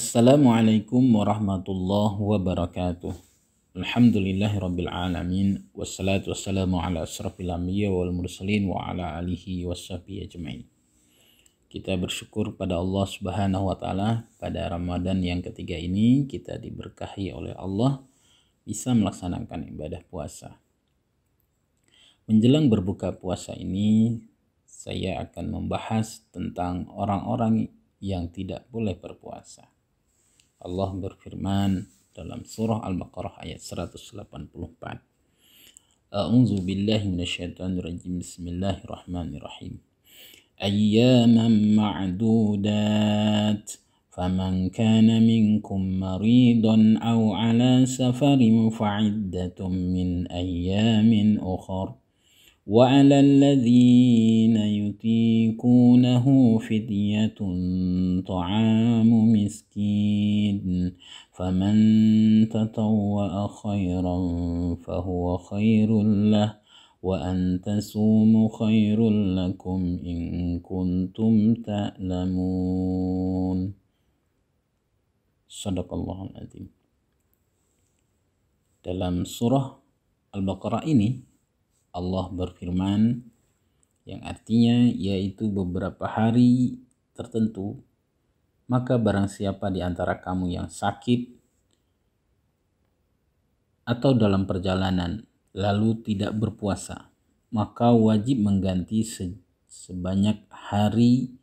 Assalamualaikum warahmatullahi wabarakatuh. Alhamdulillahi rabbil alamin wassalatu wassalamu ala asrafil anbiya wal mursalin wa ala alihi washabihi ajmain. Kita bersyukur pada Allah Subhanahu wa taala pada Ramadan yang ketiga ini kita diberkahi oleh Allah bisa melaksanakan ibadah puasa. Menjelang berbuka puasa ini saya akan membahas tentang orang-orang yang tidak boleh berpuasa. Allah berfirman dalam surah Al-Baqarah ayat 184. A'udzu billahi minasyaitonir rajim. Bismillahirrahmanirrahim. Ayyaman ma'dudat. فمن كان منكم مريضا أو على سفر فعدة من أيام أخر وعلى الذين يطيقونه فدية طعام مسكين شيء فمن تطوع خيرا فهو خير له وأن تصوموا خير لكم إن كنتم تعلمون صدق الله العظيم Dalam surah Al-Baqarah ini Allah berfirman yang artinya yaitu beberapa hari tertentu maka barang siapa di antara kamu yang sakit atau dalam perjalanan lalu tidak berpuasa, maka wajib mengganti se sebanyak hari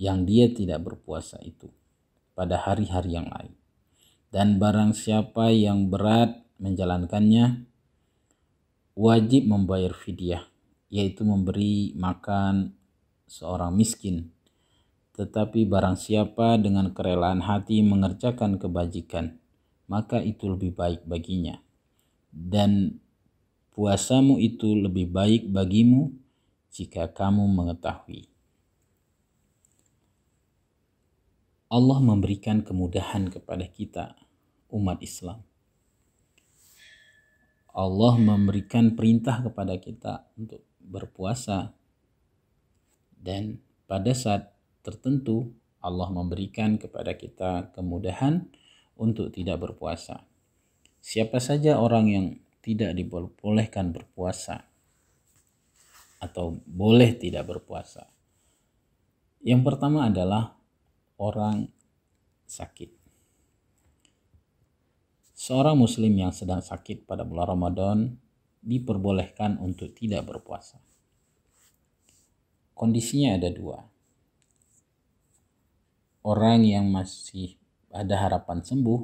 yang dia tidak berpuasa itu pada hari-hari yang lain. Dan barang siapa yang berat menjalankannya wajib membayar fidyah, yaitu memberi makan seorang miskin tetapi barang siapa dengan kerelaan hati mengerjakan kebajikan, maka itu lebih baik baginya. Dan puasamu itu lebih baik bagimu jika kamu mengetahui. Allah memberikan kemudahan kepada kita, umat Islam. Allah memberikan perintah kepada kita untuk berpuasa, dan pada saat tertentu Allah memberikan kepada kita kemudahan untuk tidak berpuasa. Siapa saja orang yang tidak diperbolehkan berpuasa atau boleh tidak berpuasa. Yang pertama adalah orang sakit. Seorang muslim yang sedang sakit pada bulan Ramadan diperbolehkan untuk tidak berpuasa. Kondisinya ada dua orang yang masih ada harapan sembuh,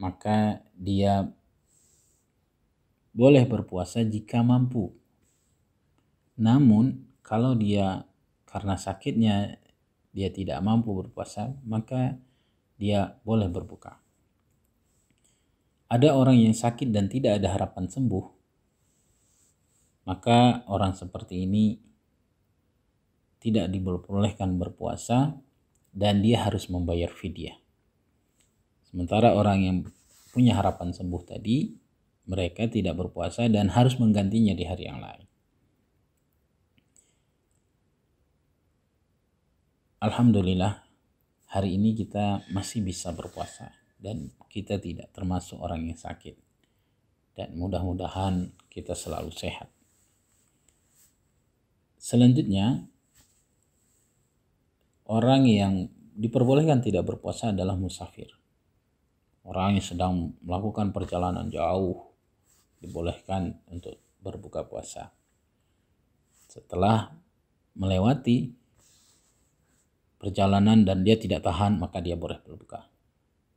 maka dia boleh berpuasa jika mampu. Namun, kalau dia karena sakitnya dia tidak mampu berpuasa, maka dia boleh berbuka. Ada orang yang sakit dan tidak ada harapan sembuh, maka orang seperti ini tidak diperbolehkan berpuasa dan dia harus membayar fidyah. Sementara orang yang punya harapan sembuh tadi, mereka tidak berpuasa dan harus menggantinya di hari yang lain. Alhamdulillah, hari ini kita masih bisa berpuasa dan kita tidak termasuk orang yang sakit. Dan mudah-mudahan kita selalu sehat. Selanjutnya, Orang yang diperbolehkan tidak berpuasa adalah musafir. Orang yang sedang melakukan perjalanan jauh dibolehkan untuk berbuka puasa. Setelah melewati perjalanan dan dia tidak tahan maka dia boleh berbuka.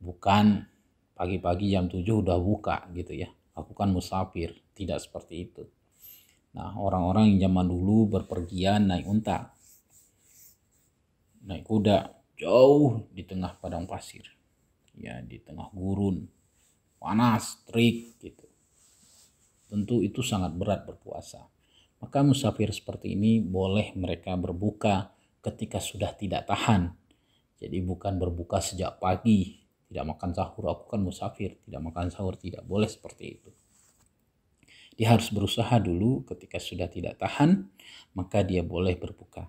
Bukan pagi-pagi jam 7 udah buka gitu ya. lakukan musafir, tidak seperti itu. Nah, orang-orang yang zaman dulu berpergian naik unta, naik kuda jauh di tengah padang pasir ya di tengah gurun panas terik gitu tentu itu sangat berat berpuasa maka musafir seperti ini boleh mereka berbuka ketika sudah tidak tahan jadi bukan berbuka sejak pagi tidak makan sahur aku kan musafir tidak makan sahur tidak boleh seperti itu dia harus berusaha dulu ketika sudah tidak tahan maka dia boleh berbuka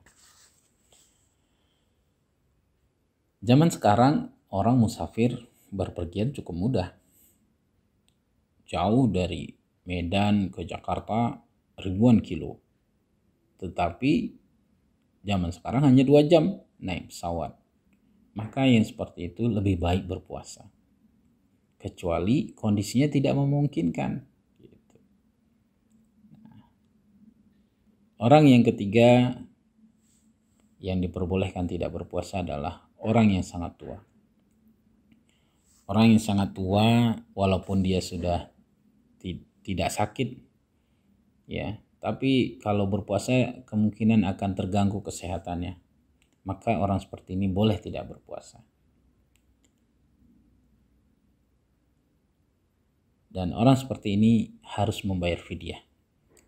Zaman sekarang orang musafir berpergian cukup mudah. Jauh dari Medan ke Jakarta ribuan kilo. Tetapi zaman sekarang hanya dua jam naik pesawat. Maka yang seperti itu lebih baik berpuasa. Kecuali kondisinya tidak memungkinkan. Gitu. Nah, orang yang ketiga yang diperbolehkan tidak berpuasa adalah orang yang sangat tua. Orang yang sangat tua walaupun dia sudah tidak sakit ya, tapi kalau berpuasa kemungkinan akan terganggu kesehatannya. Maka orang seperti ini boleh tidak berpuasa. Dan orang seperti ini harus membayar fidyah.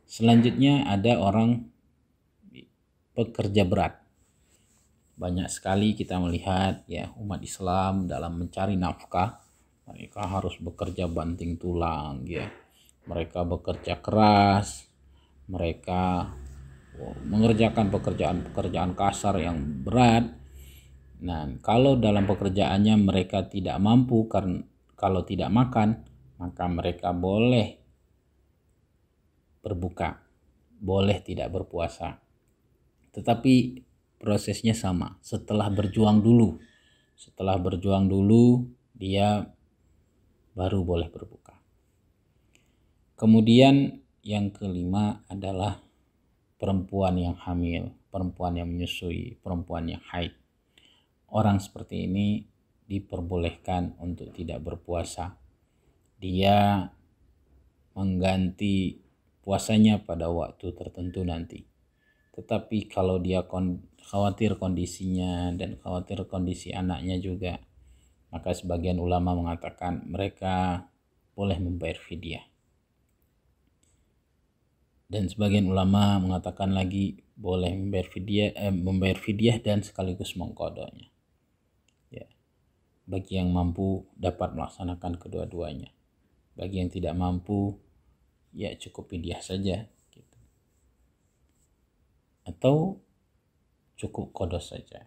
Selanjutnya ada orang pekerja berat banyak sekali kita melihat ya umat Islam dalam mencari nafkah mereka harus bekerja banting tulang ya mereka bekerja keras mereka mengerjakan pekerjaan-pekerjaan kasar yang berat nah kalau dalam pekerjaannya mereka tidak mampu karena kalau tidak makan maka mereka boleh berbuka boleh tidak berpuasa tetapi prosesnya sama setelah berjuang dulu setelah berjuang dulu dia baru boleh berbuka kemudian yang kelima adalah perempuan yang hamil perempuan yang menyusui perempuan yang haid orang seperti ini diperbolehkan untuk tidak berpuasa dia mengganti puasanya pada waktu tertentu nanti tetapi kalau dia kon khawatir kondisinya dan khawatir kondisi anaknya juga maka sebagian ulama mengatakan mereka boleh membayar fidyah dan sebagian ulama mengatakan lagi boleh membayar fidyah eh, membayar fidyah dan sekaligus mengkodonya ya bagi yang mampu dapat melaksanakan kedua-duanya bagi yang tidak mampu ya cukup fidyah saja atau cukup kodos saja.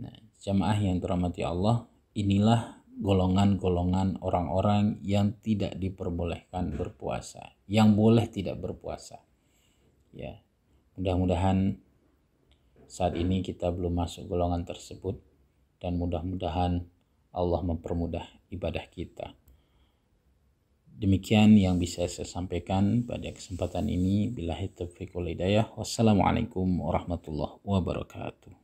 Nah, jamaah yang dirahmati Allah, inilah golongan-golongan orang-orang yang tidak diperbolehkan berpuasa, yang boleh tidak berpuasa. Ya. Mudah-mudahan saat ini kita belum masuk golongan tersebut dan mudah-mudahan Allah mempermudah ibadah kita. Demikian yang bisa saya sampaikan pada kesempatan ini. Bila hitafik hidayah. Wassalamualaikum warahmatullahi wabarakatuh.